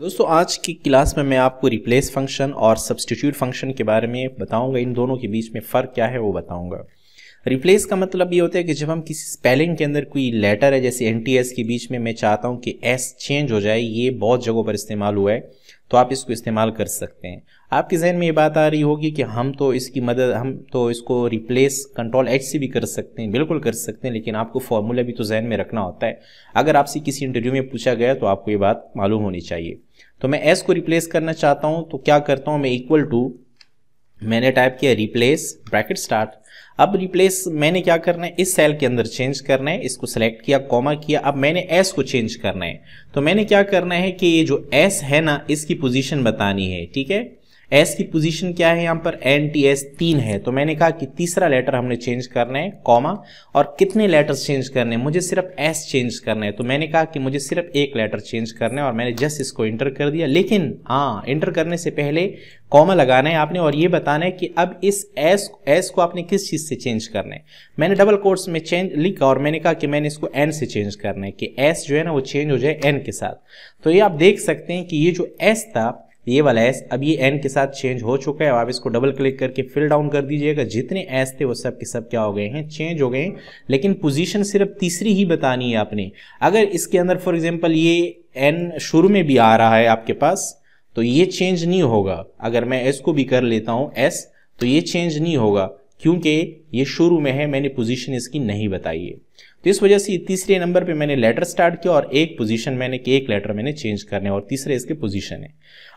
दोस्तों आज की क्लास में मैं आपको रिप्लेस फंक्शन और सब्सटीट्यूट फंक्शन के बारे में बताऊंगा इन दोनों के बीच में फ़र्क क्या है वो बताऊंगा रिप्लेस का मतलब ये होता है कि जब हम किसी स्पेलिंग के अंदर कोई लेटर है जैसे एन टी एस के बीच में मैं चाहता हूँ कि एस चेंज हो जाए ये बहुत जगहों पर इस्तेमाल हुआ है तो आप इसको इस्तेमाल कर सकते हैं आपके जहन में ये बात आ रही होगी कि हम तो इसकी मदद हम तो इसको रिप्लेस कंट्रोल एच से भी कर सकते हैं बिल्कुल कर सकते हैं लेकिन आपको फार्मूला भी तो जहन में रखना होता है अगर आपसे किसी इंटरव्यू में पूछा गया तो आपको ये बात मालूम होनी चाहिए तो मैं एस को रिप्लेस करना चाहता हूँ तो क्या करता हूँ मैं इक्वल टू मैंने टाइप किया रिप्लेस ब्रैकेट स्टार्ट अब रिप्लेस मैंने क्या करना है इस सेल के अंदर चेंज करना है इसको सेलेक्ट किया कॉमा किया अब मैंने एस को चेंज करना है तो मैंने क्या करना है कि ये जो एस है ना इसकी पोजीशन बतानी है ठीक है एस की पोजीशन क्या है यहाँ पर एन टी एस तीन है तो मैंने कहा कि तीसरा लेटर हमने चेंज करना है कॉमा और कितने लेटर्स चेंज करने हैं मुझे सिर्फ एस चेंज करना है तो मैंने कहा कि मुझे सिर्फ एक लेटर चेंज करना है और मैंने जस्ट इसको इंटर कर दिया लेकिन हाँ इंटर करने से पहले कॉमा लगाना है आपने और ये बताना है कि अब इस एस एस को आपने किस चीज़ से चेंज करना है मैंने डबल कोर्स में चेंज लिखा और मैंने कहा कि मैंने इसको एन से चेंज करना है कि एस जो है ना वो चेंज हो जाए एन के साथ तो ये आप देख सकते हैं कि ये जो एस था ये वाला एस अब ये एन के साथ चेंज हो चुका है आप इसको डबल क्लिक करके फिल डाउन कर दीजिएगा जितने एस थे वो सब के सब क्या हो गए हैं चेंज हो गए हैं लेकिन पोजीशन सिर्फ तीसरी ही बतानी है आपने अगर इसके अंदर फॉर एग्जाम्पल ये एन शुरू में भी आ रहा है आपके पास तो ये चेंज नहीं होगा अगर मैं एस को भी कर लेता हूँ एस तो ये चेंज नहीं होगा क्योंकि ये शुरू में है मैंने पोजिशन इसकी नहीं बताई है तो इस वजह से तीसरे नंबर पे मैंने लेटर स्टार्ट किया और एक पोजीशन मैंने कि एक लेटर मैंने चेंज करने और तीसरे इसके पोजीशन है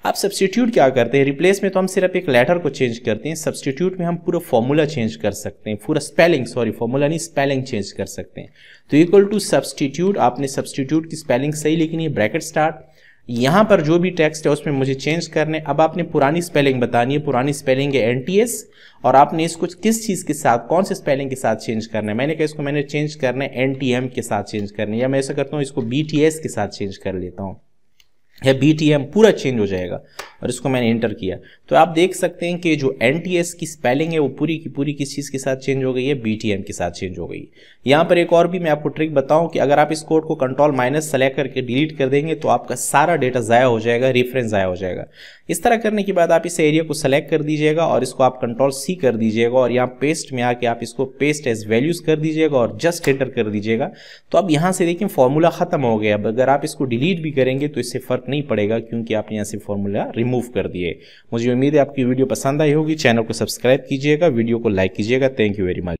आप सब्सटीट्यूट क्या करते हैं रिप्लेस में तो हम सिर्फ एक लेटर को चेंज करते हैं सब्सटीट्यूट में हम पूरा फॉर्मूला चेंज कर सकते हैं पूरा स्पेलिंग सॉरी फॉर्मूला नहीं स्पेलिंग चेंज कर सकते हैं तो इक्वल टू सब्सटीट्यूट आपने सब्सटीट्यूट की स्पेलिंग सही लिखनी है ब्रैकेट स्टार्ट यहां पर जो भी टेक्स्ट है उसमें मुझे चेंज करने अब आपने पुरानी स्पेलिंग बतानी है पुरानी स्पेलिंग है एन और आपने इसको किस चीज़ के साथ कौन से स्पेलिंग के साथ चेंज करना है मैंने कहा इसको मैंने चेंज करना है एन के साथ चेंज करना है या मैं ऐसा करता हूँ इसको बी के साथ चेंज कर लेता हूँ या बी टी एम पूरा चेंज हो जाएगा और इसको मैंने एंटर किया तो आप देख सकते हैं कि जो एन टी एस की स्पेलिंग है वो पूरी की पूरी किस चीज़ के साथ चेंज हो गई है बी टी एम के साथ चेंज हो गई यहाँ पर एक और भी मैं आपको ट्रिक बताऊं कि अगर आप इस कोड को कंट्रोल माइनस सेलेक्ट करके डिलीट कर देंगे तो आपका सारा डेटा ज़ाया हो जाएगा रेफरेंस ज़ाया हो जाएगा इस तरह करने के बाद आप इस एरिया को सेलेक्ट कर दीजिएगा और इसको आप कंट्रोल सी कर दीजिएगा और यहाँ पेस्ट में आके आप इसको पेस्ट एज वैल्यूज़ कर दीजिएगा और जस्ट एंटर कर दीजिएगा तो अब यहाँ से देखिए फॉर्मूला ख़त्म हो गया अब अगर आप इसको डिलीट भी करेंगे तो इससे फ़र्क नहीं पड़ेगा क्योंकि आपने यहाँ से फॉर्मूला रिमूव कर दिए मुझे उम्मीद है आपकी वीडियो पसंद आई होगी चैनल को सब्सक्राइब कीजिएगा वीडियो को लाइक कीजिएगा थैंक यू वेरी मच